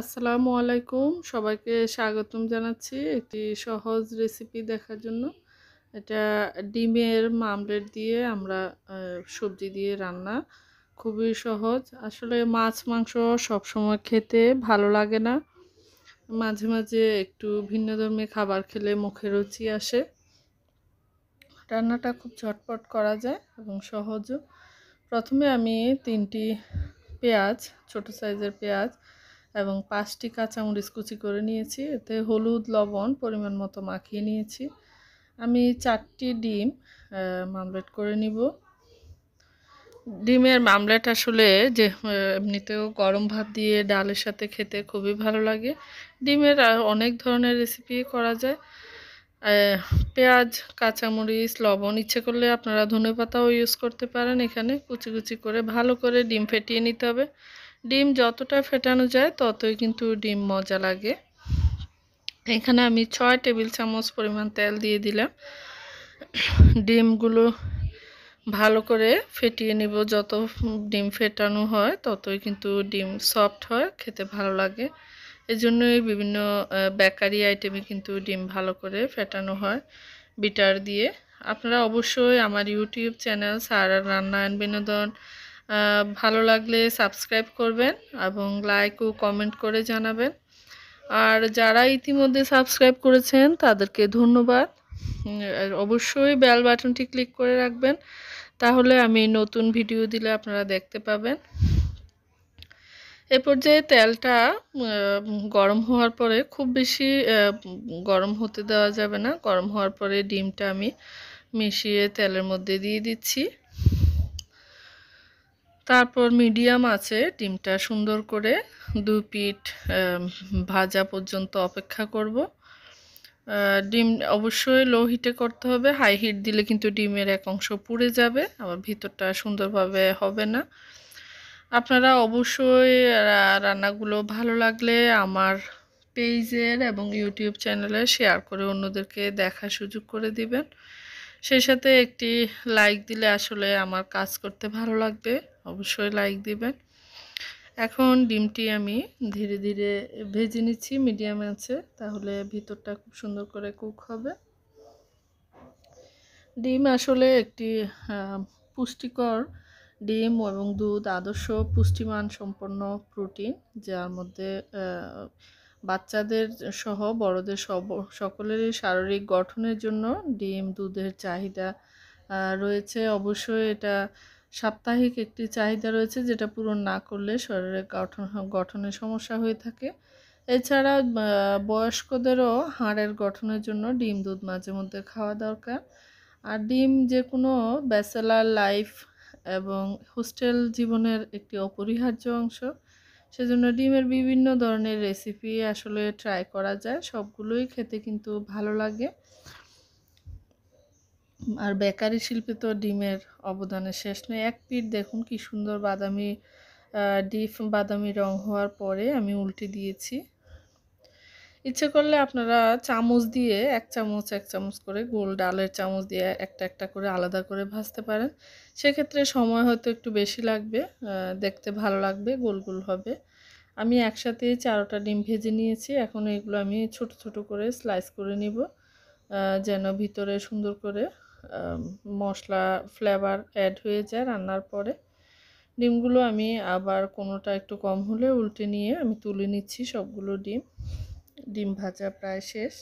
আসসালামু আলাইকুম সবাইকে স্বাগতম জানাচ্ছি একটি সহজ রেসিপি দেখার জন্য এটা ডিমের মামলেট দিয়ে আমরা সবজি দিয়ে রান্না খুবই সহজ আসলে মাছ মাংস সবসময় খেতে ভালো লাগে না মাঝে মাঝে একটু ভিন্ন ধর্মে খাবার খেলে মুখে রুচি আসে রান্নাটা খুব ঝটপট করা যায় এবং সহজও প্রথমে আমি তিনটি পেঁয়াজ ছোট সাইজের পেঁয়াজ এবং পাঁচটি কাঁচামরিচ কুচি করে নিয়েছি এতে হলুদ লবণ পরিমাণ মতো মাখিয়ে নিয়েছি আমি চারটি ডিম মামলেট করে নিব ডিমের মামলেট আসলে যে এমনিতেও গরম ভাত দিয়ে ডালের সাথে খেতে খুবই ভালো লাগে ডিমের অনেক ধরনের রেসিপি করা যায় পেঁয়াজ কাঁচামরিচ লবণ ইচ্ছে করলে আপনারা ধনে পাতাও ইউজ করতে পারেন এখানে কুচি কুচি করে ভালো করে ডিম ফেটিয়ে নিতে হবে ডিম যতটা ফেটানো যায় ততই কিন্তু ডিম মজা লাগে এখানে আমি ছয় টেবিল চামচ পরিমাণ তেল দিয়ে দিলাম ডিমগুলো ভালো করে ফেটিয়ে নিব যত ডিম ফেটানো হয় ততই কিন্তু ডিম সফট হয় খেতে ভালো লাগে এই জন্যই বিভিন্ন বেকারি আইটেমে কিন্তু ডিম ভালো করে ফেটানো হয় বিটার দিয়ে আপনারা অবশ্যই আমার ইউটিউব চ্যানেল সারা রান্না অ্যান্ড বিনোদন ভালো লাগলে সাবস্ক্রাইব করবেন এবং লাইক ও কমেন্ট করে জানাবেন আর যারা ইতিমধ্যে সাবস্ক্রাইব করেছেন তাদেরকে ধন্যবাদ অবশ্যই বেল বাটনটি ক্লিক করে রাখবেন তাহলে আমি নতুন ভিডিও দিলে আপনারা দেখতে পাবেন এ পর্যায়ে তেলটা গরম হওয়ার পরে খুব বেশি গরম হতে দেওয়া যাবে না গরম হওয়ার পরে ডিমটা আমি মিশিয়ে তেলের মধ্যে দিয়ে দিচ্ছি তারপর মিডিয়াম আছে ডিমটা সুন্দর করে দু পিঠ ভাজা পর্যন্ত অপেক্ষা করব ডিম অবশ্যই লো হিটে করতে হবে হাই হিট দিলে কিন্তু ডিমের এক অংশ পুড়ে যাবে আবার ভিতরটা সুন্দরভাবে হবে না আপনারা অবশ্যই রান্নাগুলো ভালো লাগলে আমার পেজের এবং ইউটিউব চ্যানেলে শেয়ার করে অন্যদেরকে দেখার সুযোগ করে দিবেন সেই সাথে একটি লাইক দিলে আসলে আমার কাজ করতে ভালো লাগবে অবশ্যই লাইক দিবেন এখন ডিমটি আমি ধীরে ধীরে ভেজে নিচ্ছি মিডিয়াম আছে তাহলে ভিতরটা খুব সুন্দর করে কুক হবে ডিম আসলে একটি পুষ্টিকর ডিম এবং দুধ আদর্শ পুষ্টিমান সম্পন্ন প্রোটিন যার মধ্যে বাচ্চাদের সহ বড়দের সব সকলেরই শারীরিক গঠনের জন্য ডিম দুধের চাহিদা রয়েছে অবশ্যই এটা সাপ্তাহিক একটি চাহিদা রয়েছে যেটা পূরণ না করলে শরীরের গঠন গঠনের সমস্যা হয়ে থাকে এছাড়া বয়স্কদেরও হাড়ের গঠনের জন্য ডিম দুধ মাঝে মধ্যে খাওয়া দরকার আর ডিম যে কোনো ব্যাচেলার লাইফ এবং হোস্টেল জীবনের একটি অপরিহার্য অংশ সেজন্য ডিমের বিভিন্ন ধরনের রেসিপি আসলে ট্রাই করা যায় সবগুলোই খেতে কিন্তু ভালো লাগে আর বেকারি শিল্পে তো ডিমের অবদানের শেষ নেই এক পিঠ দেখুন কি সুন্দর বাদামি ডিপ বাদামি রং হওয়ার পরে আমি উল্টে দিয়েছি ইচ্ছে করলে আপনারা চামচ দিয়ে এক চামচ এক চামচ করে গোল ডালের চামচ দিয়ে একটা একটা করে আলাদা করে ভাজতে পারেন সেক্ষেত্রে সময় হয়তো একটু বেশি লাগবে দেখতে ভালো লাগবে গোল গোল হবে আমি একসাথে চারোটা ডিম ভেজে নিয়েছি এখন এগুলো আমি ছোট ছোট করে স্লাইস করে নিব যেন ভিতরে সুন্দর করে মশলা ফ্লেভার অ্যাড হয়ে যায় রান্নার পরে ডিমগুলো আমি আবার কোনোটা একটু কম হলে উল্টে নিয়ে আমি তুলে নিচ্ছি সবগুলো ডিম ডিম ভাজা প্রায় শেষ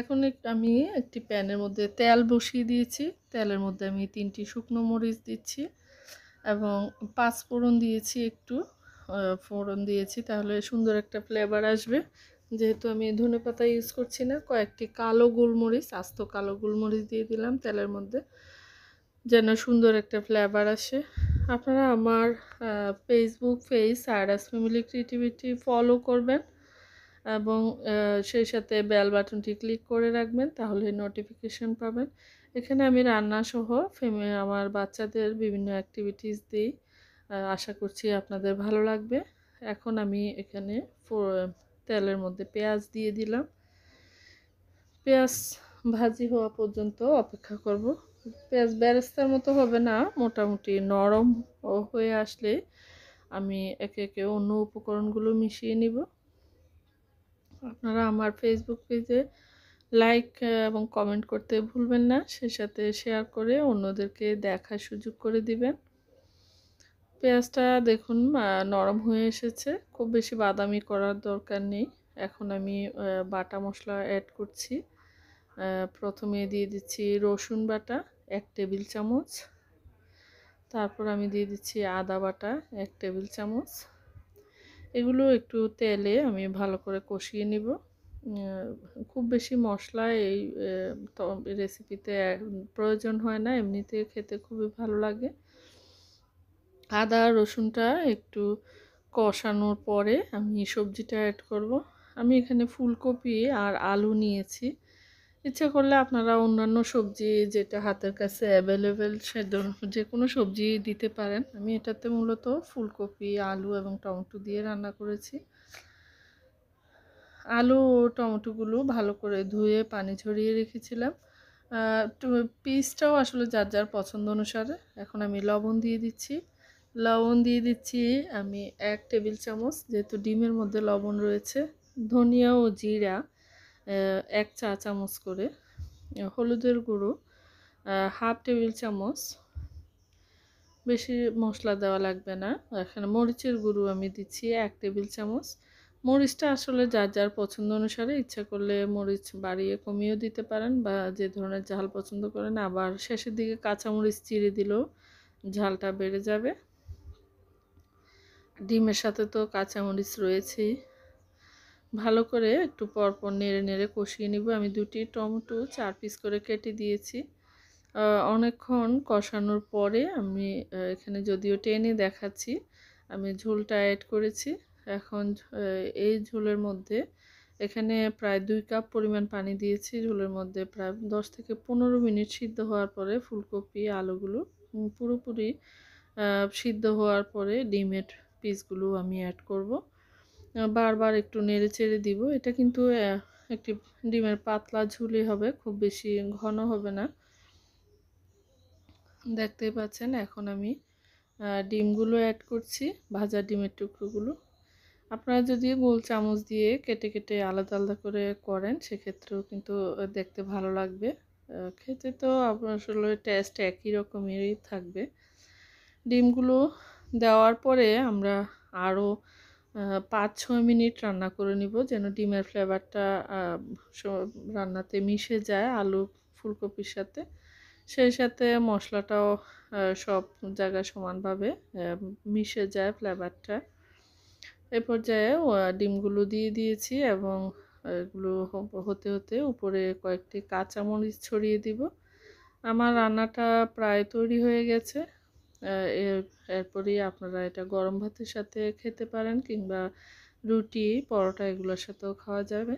এখন আমি একটি প্যানের মধ্যে তেল বসিয়ে দিয়েছি তেলের মধ্যে আমি তিনটি শুকনো মরিচ দিচ্ছি এবং পাঁচ ফোড়ন দিয়েছি একটু ফোড়ন দিয়েছি তাহলে সুন্দর একটা ফ্লেভার আসবে যেহেতু আমি ধনে পাতা ইউজ করছি না কয়েকটি কালো গোলমরিচ আস্ত কালো গোলমরিচ দিয়ে দিলাম তেলের মধ্যে যেন সুন্দর একটা ফ্লেভার আসে আপনারা আমার Facebook page S family creativity follow করবেন এবং সেই সাথে বেল বাটনটি ক্লিক করে রাখবেন তাহলে নোটিফিকেশান পাবেন এখানে আমি রান্নাসহ ফেমি আমার বাচ্চাদের বিভিন্ন অ্যাক্টিভিটিস দিই আশা করছি আপনাদের ভালো লাগবে এখন আমি এখানে তেলের মধ্যে পেঁয়াজ দিয়ে দিলাম পেঁয়াজ ভাজি হওয়া পর্যন্ত অপেক্ষা করব পেঁয়াজ ব্যারেস্তার মতো হবে না মোটামুটি নরম হয়ে আসলে আমি একে একে অন্য উপকরণগুলো মিশিয়ে নিব আপনারা আমার ফেসবুক পেজে লাইক এবং কমেন্ট করতে ভুলবেন না সে সাথে শেয়ার করে অন্যদেরকে দেখার সুযোগ করে দিবেন পেঁয়াজটা দেখুন নরম হয়ে এসেছে খুব বেশি বাদামি করার দরকার নেই এখন আমি বাটা মশলা অ্যাড করছি প্রথমে দিয়ে দিচ্ছি রসুন বাটা এক টেবিল চামচ তারপর আমি দিয়ে দিচ্ছি আদা বাটা এক টেবিল চামচ এগুলো একটু তেলে আমি ভালো করে কষিয়ে নিব খুব বেশি মশলা এই রেসিপিতে প্রয়োজন হয় না এমনিতে খেতে খুবই ভালো লাগে আদা রসুনটা একটু কষানোর পরে আমি সবজিটা অ্যাড করব আমি এখানে ফুলকপি আর আলু নিয়েছি ইচ্ছে করলে আপনারা অন্যান্য সবজি যেটা হাতের কাছে অ্যাভেলেবেল সে যে কোনো সবজি দিতে পারেন আমি এটাতে মূলত ফুলকপি আলু এবং টমেটো দিয়ে রান্না করেছি আলু ও টমেটোগুলো ভালো করে ধুয়ে পানি ঝরিয়ে রেখেছিলাম পিসটাও আসলে যার যার পছন্দ অনুসারে এখন আমি লবণ দিয়ে দিচ্ছি লবণ দিয়ে দিচ্ছি আমি এক টেবিল চামচ যেহেতু ডিমের মধ্যে লবণ রয়েছে ধনিয়া ও জিরা এক চা চামচ করে হলুদের গুঁড়ো হাফ টেবিল চামচ বেশি মশলা দেওয়া লাগবে না এখানে মরিচের গুঁড়ো আমি দিচ্ছি এক টেবিল চামচ মরিচটা আসলে যার যার পছন্দ অনুসারে ইচ্ছা করলে মরিচ বাড়িয়ে কমিয়েও দিতে পারেন বা যে ধরনের ঝাল পছন্দ করেন আবার শেষের দিকে কাঁচা মরিচ চিড়ে দিলেও ঝালটা বেড়ে যাবে ডিমের সাথে তো কাঁচামরিচ রয়েছেই ভালো করে একটু পরপর নেড়ে নেড়ে কষিয়ে নিব আমি দুটি টমেটো চার পিস করে কেটে দিয়েছি অনেকক্ষণ কষানোর পরে আমি এখানে যদিও টেনে দেখাচ্ছি আমি ঝোলটা অ্যাড করেছি এখন এই ঝোলের মধ্যে এখানে প্রায় দুই কাপ পরিমাণ পানি দিয়েছি ঝোলের মধ্যে প্রায় দশ থেকে পনেরো মিনিট সিদ্ধ হওয়ার পরে ফুলকপি আলুগুলো পুরোপুরি সিদ্ধ হওয়ার পরে ডিমের পিসগুলো আমি অ্যাড করবো বারবার একটু নেড়ে চেড়ে দিব এটা কিন্তু একটি ডিমের পাতলা ঝুলি হবে খুব বেশি ঘন হবে না দেখতেই পাচ্ছেন এখন আমি ডিমগুলো অ্যাড করছি ভাজা ডিমের টুকরোগুলো আপনারা যদি গোল চামচ দিয়ে কেটে কেটে আলাদা আলাদা করে করেন সেক্ষেত্রেও কিন্তু দেখতে ভালো লাগবে খেতে তো আপনার আসলে টেস্ট একই রকমেরই থাকবে ডিমগুলো দেওয়ার পরে আমরা আরও পাঁচ ছয় মিনিট রান্না করে নিব যেন ডিমের ফ্লেভারটা রান্নাতে মিশে যায় আলু ফুলকপির সাথে সেই সাথে মশলাটাও সব জায়গায় সমানভাবে মিশে যায় ফ্লেভারটা এ পর্যায়ে ডিমগুলো দিয়ে দিয়েছি এবং এগুলো হতে হতে উপরে কয়েকটি কাঁচামরিচ ছড়িয়ে দিব আমার রান্নাটা প্রায় তৈরি হয়ে গেছে এরপরই আপনারা এটা গরম ভাতের সাথে খেতে পারেন কিংবা রুটি পরোটা এগুলোর সাথেও খাওয়া যাবে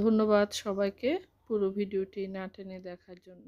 ধন্যবাদ সবাইকে পুরো ভিডিওটি না টেনে দেখার জন্য